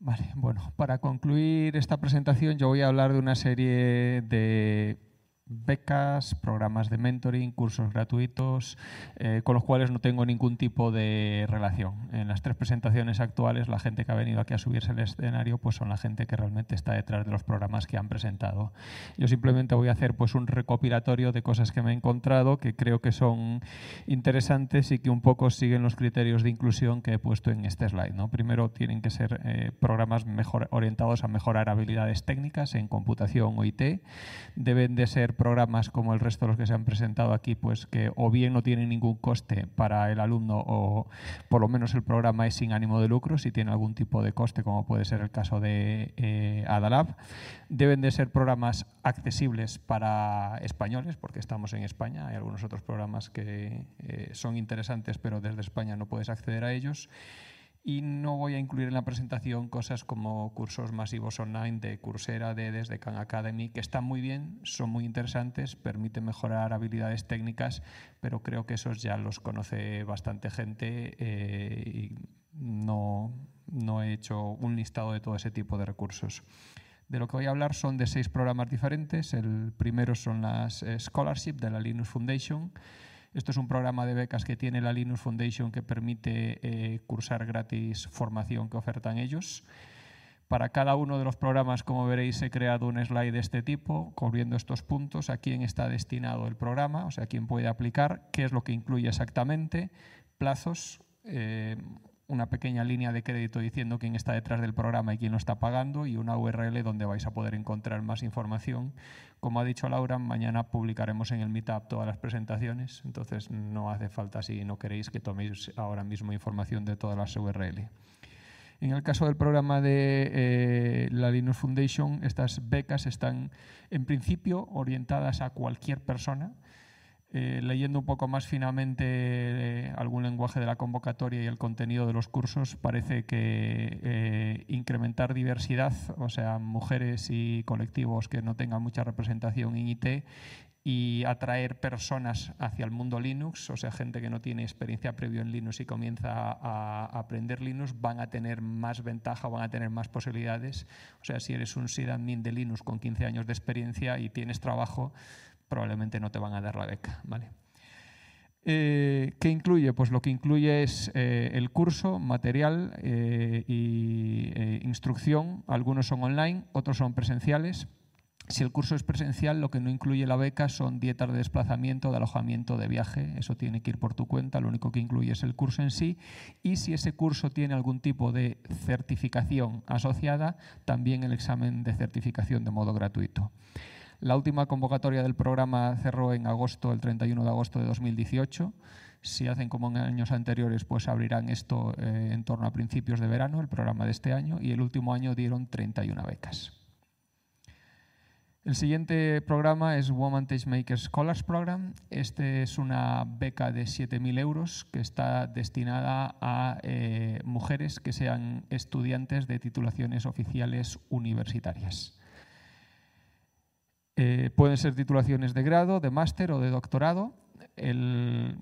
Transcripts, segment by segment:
Vale, bueno, para concluir esta presentación yo voy a hablar de una serie de becas, programas de mentoring, cursos gratuitos, eh, con los cuales no tengo ningún tipo de relación. En las tres presentaciones actuales, la gente que ha venido aquí a subirse al escenario, pues son la gente que realmente está detrás de los programas que han presentado. Yo simplemente voy a hacer pues un recopilatorio de cosas que me he encontrado que creo que son interesantes y que un poco siguen los criterios de inclusión que he puesto en este slide. ¿no? Primero tienen que ser eh, programas mejor orientados a mejorar habilidades técnicas en computación o IT. Deben de ser programas como el resto de los que se han presentado aquí, pues que o bien no tienen ningún coste para el alumno o por lo menos el programa es sin ánimo de lucro, si tiene algún tipo de coste, como puede ser el caso de eh, Adalab. Deben de ser programas accesibles para españoles, porque estamos en España, hay algunos otros programas que eh, son interesantes, pero desde España no puedes acceder a ellos y no voy a incluir en la presentación cosas como cursos masivos online de Coursera, de desde de Khan Academy, que están muy bien, son muy interesantes, permiten mejorar habilidades técnicas, pero creo que esos ya los conoce bastante gente eh, y no, no he hecho un listado de todo ese tipo de recursos. De lo que voy a hablar son de seis programas diferentes. El primero son las eh, Scholarship de la Linux Foundation esto es un programa de becas que tiene la Linux Foundation que permite eh, cursar gratis formación que ofertan ellos. Para cada uno de los programas, como veréis, he creado un slide de este tipo, cubriendo estos puntos, a quién está destinado el programa, o sea, quién puede aplicar, qué es lo que incluye exactamente, plazos, eh, una pequeña línea de crédito diciendo quién está detrás del programa y quién lo está pagando y una URL donde vais a poder encontrar más información. Como ha dicho Laura, mañana publicaremos en el Meetup todas las presentaciones, entonces no hace falta si no queréis que toméis ahora mismo información de todas las URL. En el caso del programa de eh, la Linux Foundation, estas becas están en principio orientadas a cualquier persona eh, leyendo un poco más finamente eh, algún lenguaje de la convocatoria y el contenido de los cursos, parece que eh, incrementar diversidad, o sea, mujeres y colectivos que no tengan mucha representación en IT y atraer personas hacia el mundo Linux, o sea, gente que no tiene experiencia previo en Linux y comienza a aprender Linux, van a tener más ventaja, van a tener más posibilidades. O sea, si eres un sysadmin de Linux con 15 años de experiencia y tienes trabajo, probablemente no te van a dar la beca, ¿vale? Eh, ¿Qué incluye? Pues lo que incluye es eh, el curso, material e instrucción. Algunos son online, otros son presenciales. Si el curso es presencial, lo que no incluye la beca son dietas de desplazamiento, de alojamiento, de viaje. Eso tiene que ir por tu cuenta. Lo único que incluye es el curso en sí. Y si ese curso tiene algún tipo de certificación asociada, también el examen de certificación de modo gratuito. La última convocatoria del programa cerró en agosto, el 31 de agosto de 2018. Si hacen como en años anteriores, pues abrirán esto eh, en torno a principios de verano, el programa de este año, y el último año dieron 31 becas. El siguiente programa es Woman Makers Scholars Program. Este es una beca de 7.000 euros que está destinada a eh, mujeres que sean estudiantes de titulaciones oficiales universitarias. Eh, pueden ser titulaciones de grado, de máster o de doctorado. El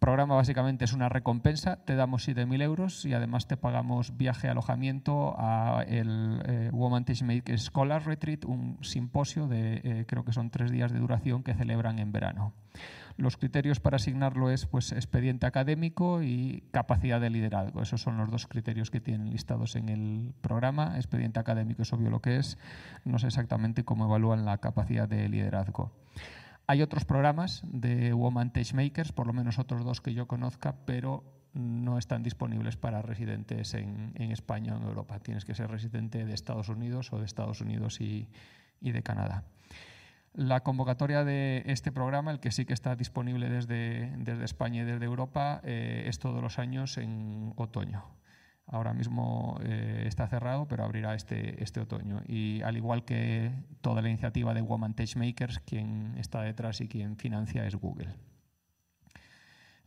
programa básicamente es una recompensa, te damos 7.000 euros y además te pagamos viaje, alojamiento a el eh, Woman Teach Scholar Retreat, un simposio de eh, creo que son tres días de duración que celebran en verano. Los criterios para asignarlo es pues, expediente académico y capacidad de liderazgo. Esos son los dos criterios que tienen listados en el programa. Expediente académico es obvio lo que es. No sé exactamente cómo evalúan la capacidad de liderazgo. Hay otros programas de Woman Tech Makers, por lo menos otros dos que yo conozca, pero no están disponibles para residentes en, España o en Europa. Tienes que ser residente de Estados Unidos o de Estados Unidos y de Canadá la convocatoria de este programa, el que sí que está disponible desde, España y desde Europa, eh, es todos los años en otoño. Ahora mismo eh, está cerrado, pero abrirá este, este otoño. Y al igual que toda la iniciativa de Woman Tech Makers, quien está detrás y quien financia es Google.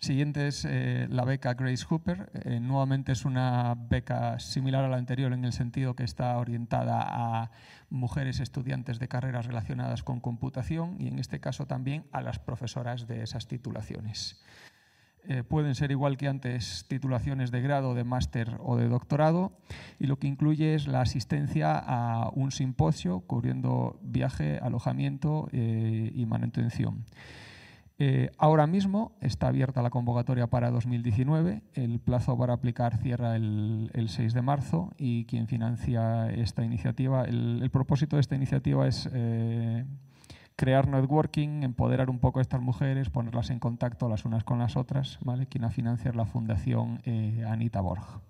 Siguiente es eh, la beca Grace Hooper. Eh, nuevamente es una beca similar a la anterior en el sentido que está orientada a mujeres estudiantes de carreras relacionadas con computación y en este caso también a las profesoras de esas titulaciones. Eh, pueden ser igual que antes titulaciones de grado, de máster o de doctorado, y lo que incluye es la asistencia a un simposio cubriendo viaje, alojamiento y manutención. Eh, ahora mismo está abierta la convocatoria para 2019. El plazo para aplicar cierra el, 6 de marzo y quien financia esta iniciativa, el, propósito de esta iniciativa es eh, crear networking, empoderar un poco a estas mujeres, ponerlas en contacto las unas con las otras. ¿vale? Quien financia es la Fundación eh, Anita Borg.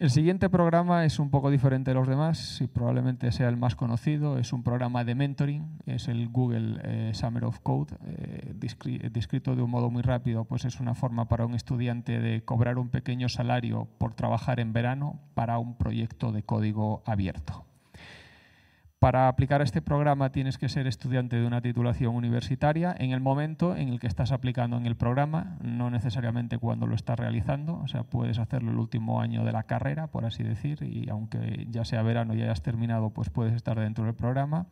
El siguiente programa es un poco diferente de los demás y probablemente sea el más conocido. Es un programa de mentoring, es el Google eh, Summer of Code. Eh, descrito de un modo muy rápido, pues es una forma para un estudiante de cobrar un pequeño salario por trabajar en verano para un proyecto de código abierto. Para aplicar este programa tienes que ser estudiante de una titulación universitaria en el momento en el que estás aplicando en el programa, no necesariamente cuando lo estás realizando, o sea, puedes hacerlo el último año de la carrera, por así decir, y aunque ya sea verano y hayas terminado, pues puedes estar dentro del programa.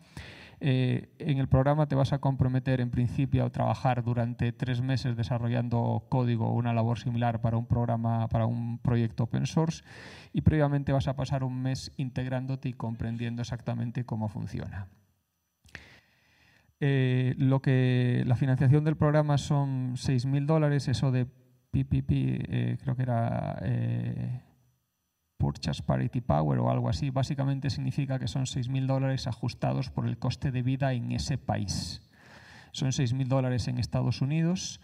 Eh, en el programa te vas a comprometer en principio a trabajar durante tres meses desarrollando código o una labor similar para un programa, para un proyecto open source y previamente vas a pasar un mes integrándote y comprendiendo exactamente cómo funciona. Eh, lo que la financiación del programa son 6.000 dólares, eso de PPP, eh, creo que era Porchas Parity Power o algo así, básicamente significa que son 6.000 dólares ajustados por el coste de vida en ese país. Son 6.000 dólares en Estados Unidos.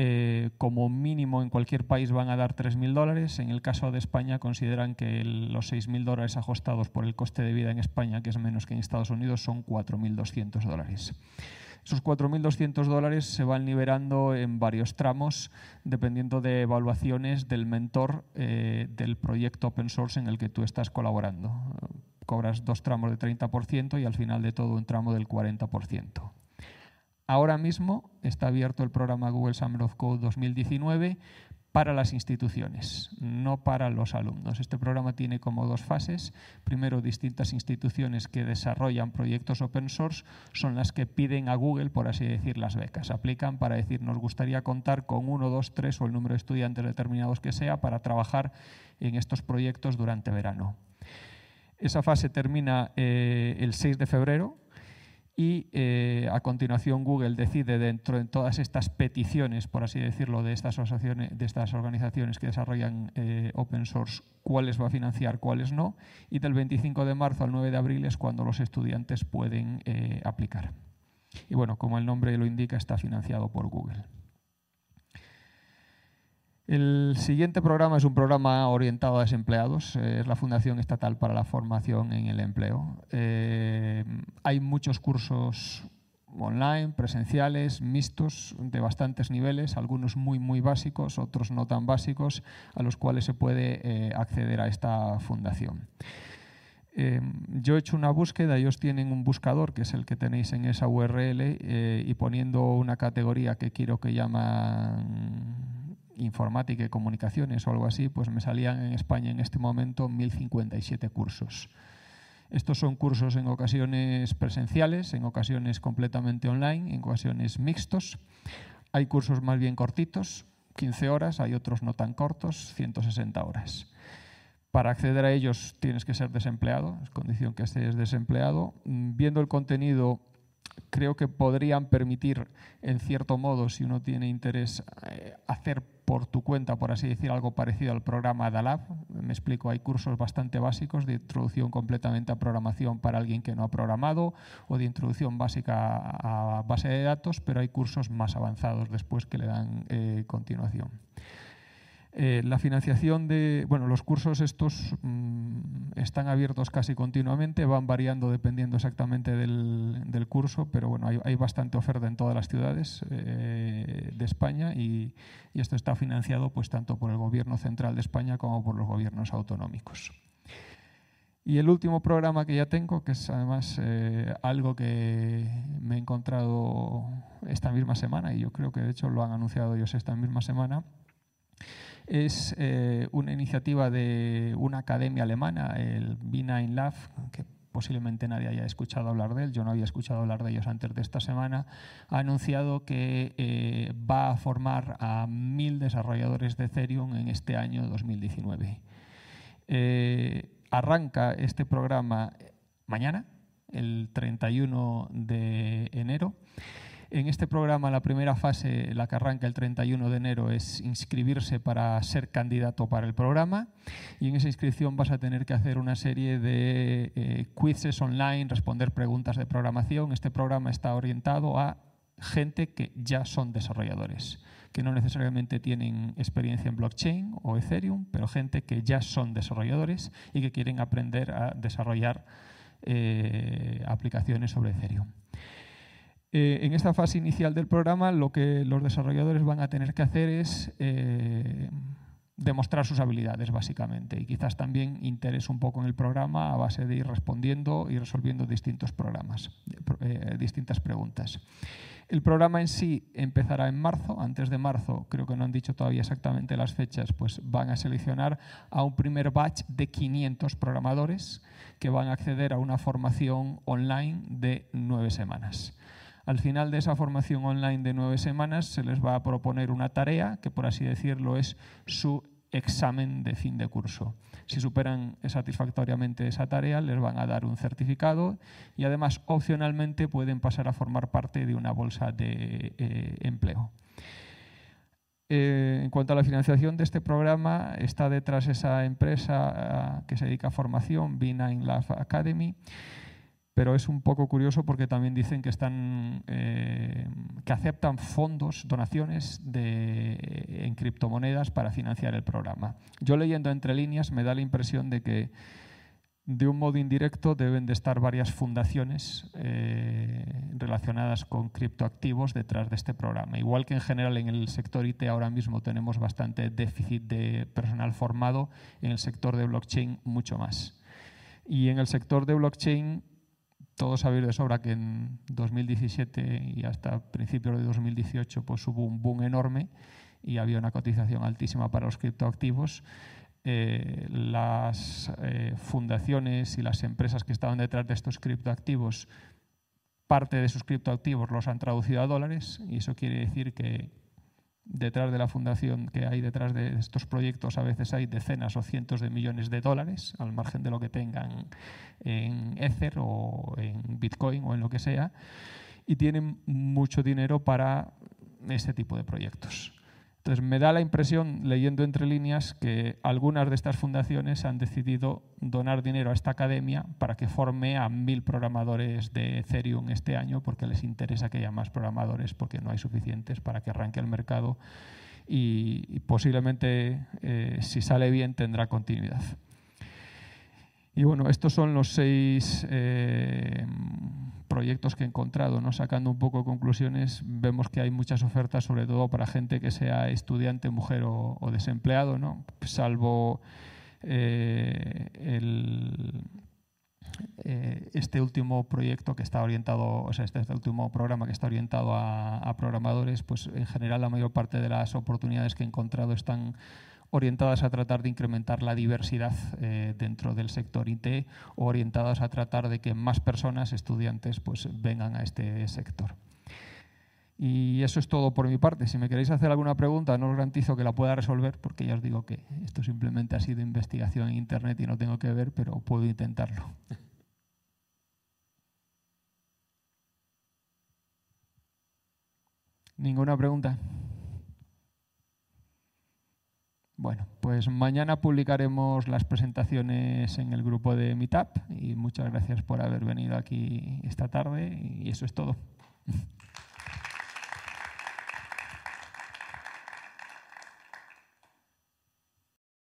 Eh, como mínimo en cualquier país van a dar 3.000 dólares. En el caso de España consideran que los 6.000 dólares ajustados por el coste de vida en España, que es menos que en Estados Unidos, son 4.200 dólares. Esos 4.200 dólares se van liberando en varios tramos dependiendo de evaluaciones del mentor eh, del proyecto open source en el que tú estás colaborando. Cobras dos tramos de 30% y al final de todo un tramo del 40%. Ahora mismo está abierto el programa Google Summer of Code 2019 para las instituciones, no para los alumnos. Este programa tiene como dos fases. Primero, distintas instituciones que desarrollan proyectos open source son las que piden a Google, por así decir, las becas. Aplican para decir, nos gustaría contar con uno, dos, tres o el número de estudiantes determinados que sea para trabajar en estos proyectos durante verano. Esa fase termina eh, el 6 de febrero y eh, a continuación Google decide dentro de todas estas peticiones, por así decirlo, de estas, asociaciones, de estas organizaciones que desarrollan eh, open source, cuáles va a financiar, cuáles no, y del 25 de marzo al 9 de abril es cuando los estudiantes pueden eh, aplicar. Y bueno, como el nombre lo indica, está financiado por Google. El siguiente programa es un programa orientado a desempleados, eh, es la Fundación Estatal para la Formación en el Empleo. Eh, hay muchos cursos online, presenciales, mixtos, de bastantes niveles, algunos muy, muy básicos, otros no tan básicos, a los cuales se puede eh, acceder a esta fundación. yo he hecho una búsqueda, ellos tienen un buscador que es el que tenéis en esa URL y poniendo una categoría que quiero que llaman informática y comunicaciones o algo así, pues me salían en España en este momento 1.057 cursos. Estos son cursos en ocasiones presenciales, en ocasiones completamente online, en ocasiones mixtos. Hay cursos más bien cortitos, 15 horas, hay otros no tan cortos, 160 horas. Para acceder a ellos tienes que ser desempleado, es condición que estés desempleado. Mm, viendo el contenido creo que podrían permitir, en cierto modo, si uno tiene interés, eh, hacer por tu cuenta, por así decir, algo parecido al programa DALAB. Me explico, hay cursos bastante básicos de introducción completamente a programación para alguien que no ha programado o de introducción básica a base de datos, pero hay cursos más avanzados después que le dan eh, continuación. Eh, la financiación de, bueno, los cursos estos mm, están abiertos casi continuamente, van variando dependiendo exactamente del, curso, pero bueno, hay, bastante oferta en todas las ciudades eh, de España y, esto está financiado pues tanto por el gobierno central de España como por los gobiernos autonómicos. Y el último programa que ya tengo, que es además eh, algo que me he encontrado esta misma semana, y yo creo que de hecho lo han anunciado ellos esta misma semana, es eh, una iniciativa de una academia alemana, el B9 Lab, que posiblemente nadie haya escuchado hablar de él, yo no había escuchado hablar de ellos antes de esta semana, ha anunciado que eh, va a formar a mil desarrolladores de Ethereum en este año 2019. Eh, arranca este programa mañana, el 31 de enero. En este programa, la primera fase, la que arranca el 31 de enero, es inscribirse para ser candidato para el programa. Y en esa inscripción vas a tener que hacer una serie de eh, quizzes online, responder preguntas de programación. Este programa está orientado a gente que ya son desarrolladores, que no necesariamente tienen experiencia en blockchain o Ethereum, pero gente que ya son desarrolladores y que quieren aprender a desarrollar eh, aplicaciones sobre Ethereum. Eh, en esta fase inicial del programa lo que los desarrolladores van a tener que hacer es eh, demostrar sus habilidades básicamente y quizás también interés un poco en el programa a base de ir respondiendo y resolviendo distintos programas, eh, distintas preguntas. El programa en sí empezará en marzo, antes de marzo, creo que no han dicho todavía exactamente las fechas, pues van a seleccionar a un primer batch de 500 programadores que van a acceder a una formación online de nueve semanas. Al final de esa formación online de nueve semanas se les va a proponer una tarea que, por así decirlo, es su examen de fin de curso. Si superan satisfactoriamente esa tarea, les van a dar un certificado y además opcionalmente pueden pasar a formar parte de una bolsa de eh, empleo. Eh, en cuanto a la financiación de este programa, está detrás esa empresa ah, que se dedica a formación, B9 Love Academy pero es un poco curioso porque también dicen que están eh, que aceptan fondos, donaciones de, en criptomonedas para financiar el programa. Yo leyendo entre líneas me da la impresión de que de un modo indirecto deben de estar varias fundaciones eh, relacionadas con criptoactivos detrás de este programa. Igual que en general en el sector IT ahora mismo tenemos bastante déficit de personal formado, en el sector de blockchain mucho más. Y en el sector de blockchain todos sabéis de sobra que en 2017 y hasta principios de 2018 pues, hubo un boom enorme y había una cotización altísima para los criptoactivos. Eh, las eh, fundaciones y las empresas que estaban detrás de estos criptoactivos, parte de sus criptoactivos los han traducido a dólares y eso quiere decir que detrás de la fundación que hay detrás de estos proyectos a veces hay decenas o cientos de millones de dólares, al margen de lo que tengan en Ether o en Bitcoin o en lo que sea, y tienen mucho dinero para ese tipo de proyectos. Entonces, me da la impresión, leyendo entre líneas, que algunas de estas fundaciones han decidido donar dinero a esta academia para que forme a mil programadores de Ethereum este año, porque les interesa que haya más programadores, porque no hay suficientes para que arranque el mercado y, posiblemente, eh, si sale bien, tendrá continuidad. Y bueno, estos son los seis eh, proyectos que he encontrado, ¿no? sacando un poco conclusiones, vemos que hay muchas ofertas, sobre todo para gente que sea estudiante, mujer o, desempleado, ¿no? salvo eh, eh, este último proyecto que está orientado, o sea, este, este, último programa que está orientado a, a programadores, pues en general la mayor parte de las oportunidades que he encontrado están orientadas a tratar de incrementar la diversidad eh, dentro del sector IT o orientadas a tratar de que más personas, estudiantes, pues vengan a este sector. Y eso es todo por mi parte. Si me queréis hacer alguna pregunta, no os garantizo que la pueda resolver, porque ya os digo que esto simplemente ha sido investigación en Internet y no tengo que ver, pero puedo intentarlo. ¿Ninguna pregunta? Bueno, pues mañana publicaremos las presentaciones en el grupo de Meetup y muchas gracias por haber venido aquí esta tarde y eso es todo.